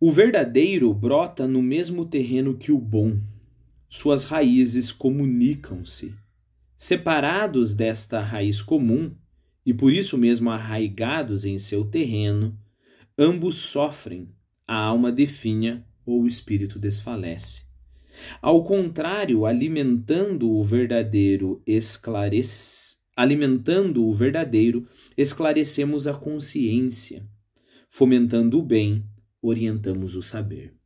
O verdadeiro brota no mesmo terreno que o bom. Suas raízes comunicam-se. Separados desta raiz comum, e por isso mesmo arraigados em seu terreno, ambos sofrem, a alma definha ou o espírito desfalece. Ao contrário, alimentando o verdadeiro esclarece, alimentando o verdadeiro, esclarecemos a consciência, fomentando o bem orientamos o saber.